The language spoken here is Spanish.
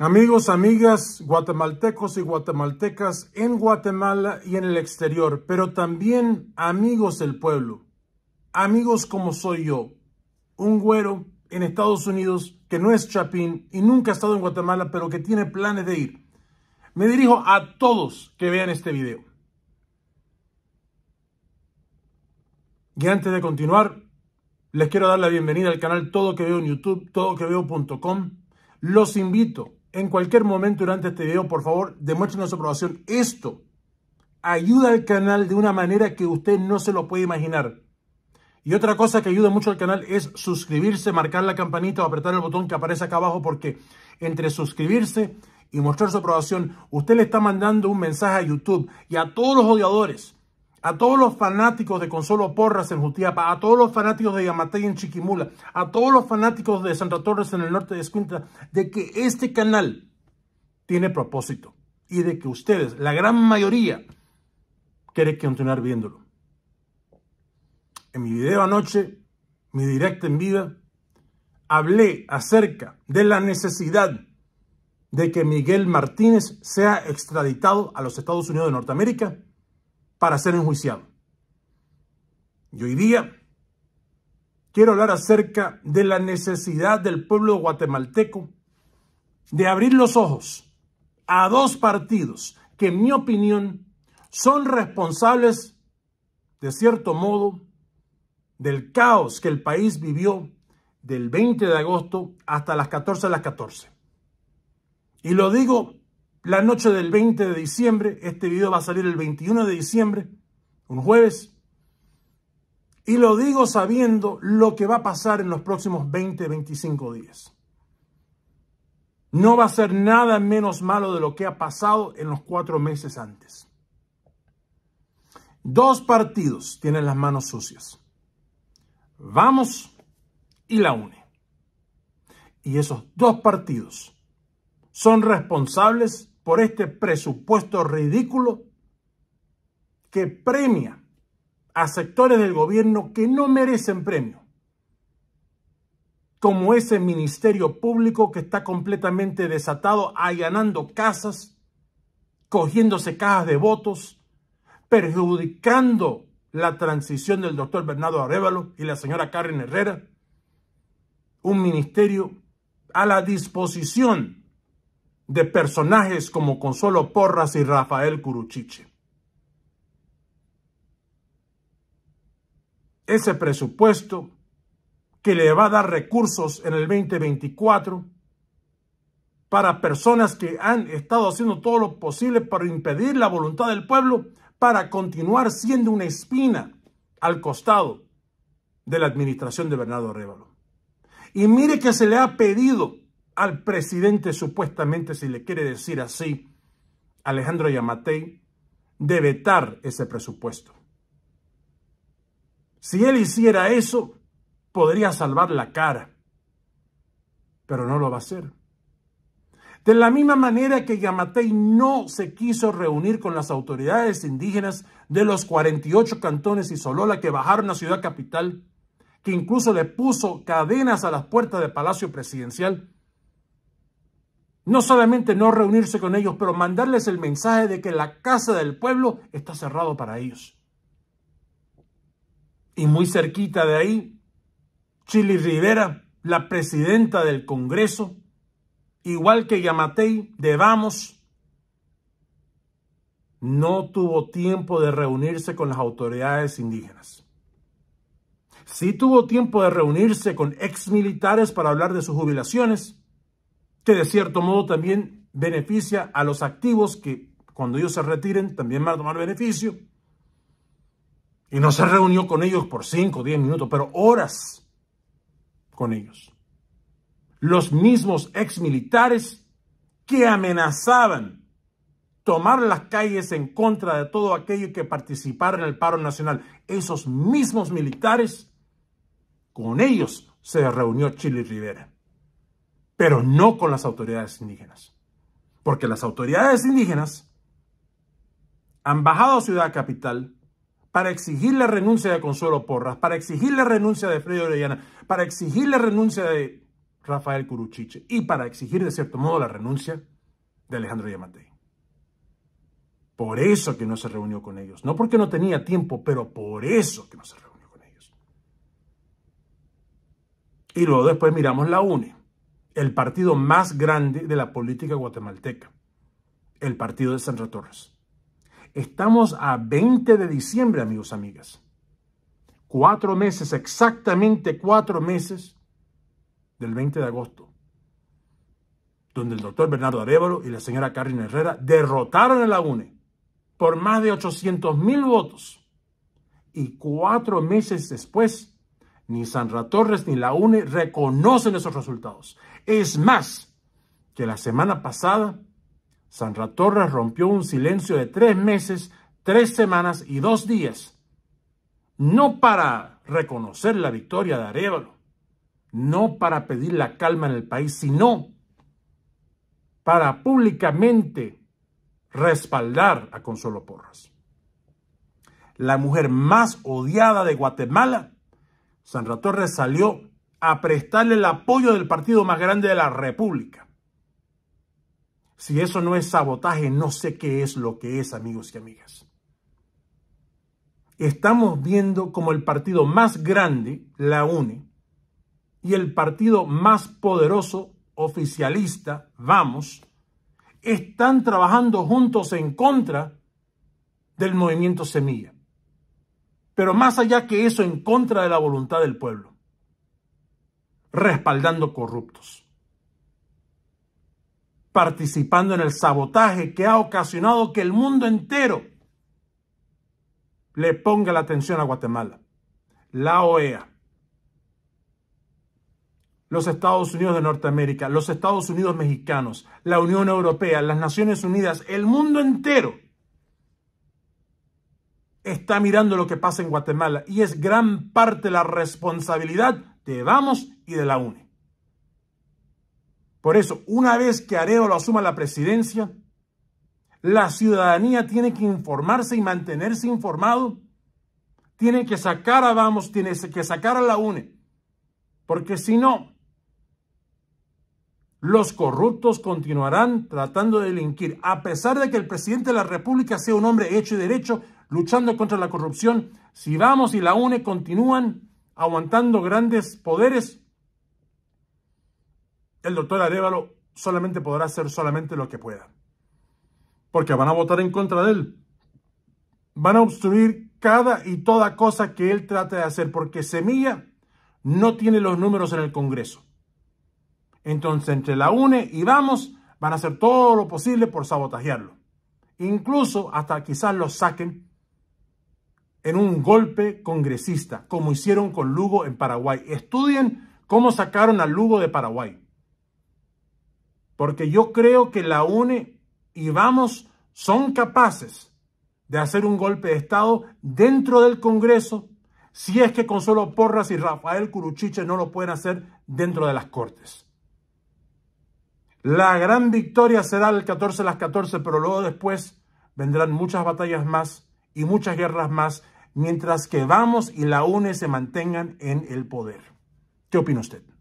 Amigos, amigas, guatemaltecos y guatemaltecas en Guatemala y en el exterior, pero también amigos del pueblo, amigos como soy yo, un güero en Estados Unidos que no es chapín y nunca ha estado en Guatemala, pero que tiene planes de ir. Me dirijo a todos que vean este video. Y antes de continuar, les quiero dar la bienvenida al canal Todo Que Veo en YouTube, todoqueveo.com. Los invito en cualquier momento durante este video, por favor, demuéstrenos su aprobación. Esto ayuda al canal de una manera que usted no se lo puede imaginar. Y otra cosa que ayuda mucho al canal es suscribirse, marcar la campanita o apretar el botón que aparece acá abajo porque entre suscribirse y mostrar su aprobación, usted le está mandando un mensaje a YouTube y a todos los odiadores a todos los fanáticos de Consuelo Porras en Jutiapa, a todos los fanáticos de Yamatei en Chiquimula, a todos los fanáticos de Santa Torres en el norte de Escuintla, de que este canal tiene propósito y de que ustedes, la gran mayoría, quieren continuar viéndolo. En mi video anoche, mi directo en vida, hablé acerca de la necesidad de que Miguel Martínez sea extraditado a los Estados Unidos de Norteamérica para ser enjuiciado. Y hoy día quiero hablar acerca de la necesidad del pueblo guatemalteco de abrir los ojos a dos partidos que en mi opinión son responsables, de cierto modo, del caos que el país vivió del 20 de agosto hasta las 14 de las 14. Y lo digo la noche del 20 de diciembre. Este video va a salir el 21 de diciembre, un jueves. Y lo digo sabiendo lo que va a pasar en los próximos 20, 25 días. No va a ser nada menos malo de lo que ha pasado en los cuatro meses antes. Dos partidos tienen las manos sucias. Vamos y la UNE. Y esos dos partidos son responsables por este presupuesto ridículo que premia a sectores del gobierno que no merecen premio, como ese ministerio público que está completamente desatado, allanando casas, cogiéndose cajas de votos, perjudicando la transición del doctor Bernardo Arevalo y la señora Karen Herrera, un ministerio a la disposición de personajes como Consuelo Porras y Rafael Curuchiche. Ese presupuesto que le va a dar recursos en el 2024 para personas que han estado haciendo todo lo posible para impedir la voluntad del pueblo para continuar siendo una espina al costado de la administración de Bernardo Révalo. Y mire que se le ha pedido al presidente, supuestamente, si le quiere decir así, Alejandro Yamatei, de vetar ese presupuesto. Si él hiciera eso, podría salvar la cara, pero no lo va a hacer. De la misma manera que Yamatei no se quiso reunir con las autoridades indígenas de los 48 cantones y Solola que bajaron a Ciudad Capital, que incluso le puso cadenas a las puertas del Palacio Presidencial, no solamente no reunirse con ellos, pero mandarles el mensaje de que la casa del pueblo está cerrado para ellos. Y muy cerquita de ahí, Chili Rivera, la presidenta del Congreso, igual que Yamatei de Vamos, no tuvo tiempo de reunirse con las autoridades indígenas. Sí tuvo tiempo de reunirse con ex militares para hablar de sus jubilaciones, que de cierto modo también beneficia a los activos que cuando ellos se retiren también van a tomar beneficio. Y no se reunió con ellos por 5 o 10 minutos, pero horas con ellos. Los mismos ex militares que amenazaban tomar las calles en contra de todo aquello que participara en el paro nacional. Esos mismos militares, con ellos se reunió Chile Rivera pero no con las autoridades indígenas. Porque las autoridades indígenas han bajado a Ciudad Capital para exigir la renuncia de Consuelo Porras, para exigir la renuncia de Freddy Orellana, para exigir la renuncia de Rafael Curuchiche y para exigir de cierto modo la renuncia de Alejandro Yamatei. Por eso que no se reunió con ellos. No porque no tenía tiempo, pero por eso que no se reunió con ellos. Y luego después miramos la UNE el partido más grande de la política guatemalteca, el partido de San Torres. Estamos a 20 de diciembre, amigos, amigas. Cuatro meses, exactamente cuatro meses del 20 de agosto, donde el doctor Bernardo Arevalo y la señora Carmen Herrera derrotaron a la UNE por más de 800 mil votos. Y cuatro meses después, ni Sandra Torres ni la UNE reconocen esos resultados. Es más, que la semana pasada, Sandra Torres rompió un silencio de tres meses, tres semanas y dos días. No para reconocer la victoria de Arevalo, no para pedir la calma en el país, sino para públicamente respaldar a Consuelo Porras. La mujer más odiada de Guatemala San Torres salió a prestarle el apoyo del partido más grande de la República. Si eso no es sabotaje, no sé qué es lo que es, amigos y amigas. Estamos viendo como el partido más grande, la UNE, y el partido más poderoso, oficialista, vamos, están trabajando juntos en contra del movimiento Semilla pero más allá que eso en contra de la voluntad del pueblo, respaldando corruptos, participando en el sabotaje que ha ocasionado que el mundo entero le ponga la atención a Guatemala, la OEA, los Estados Unidos de Norteamérica, los Estados Unidos mexicanos, la Unión Europea, las Naciones Unidas, el mundo entero está mirando lo que pasa en Guatemala y es gran parte la responsabilidad de Vamos y de la UNE. Por eso, una vez que lo asuma la presidencia, la ciudadanía tiene que informarse y mantenerse informado. Tiene que sacar a Vamos, tiene que sacar a la UNE. Porque si no, los corruptos continuarán tratando de delinquir. A pesar de que el presidente de la República sea un hombre hecho y derecho, luchando contra la corrupción, si vamos y la UNE continúan aguantando grandes poderes, el doctor Arevalo solamente podrá hacer solamente lo que pueda. Porque van a votar en contra de él. Van a obstruir cada y toda cosa que él trate de hacer, porque Semilla no tiene los números en el Congreso. Entonces, entre la UNE y Vamos, van a hacer todo lo posible por sabotajearlo. Incluso hasta quizás lo saquen en un golpe congresista, como hicieron con Lugo en Paraguay. Estudien cómo sacaron a Lugo de Paraguay. Porque yo creo que la UNE y Vamos son capaces de hacer un golpe de Estado dentro del Congreso, si es que Consuelo Porras y Rafael Curuchiche no lo pueden hacer dentro de las Cortes. La gran victoria será el 14 a las 14, pero luego después vendrán muchas batallas más y muchas guerras más mientras que vamos y la UNE se mantengan en el poder. ¿Qué opina usted?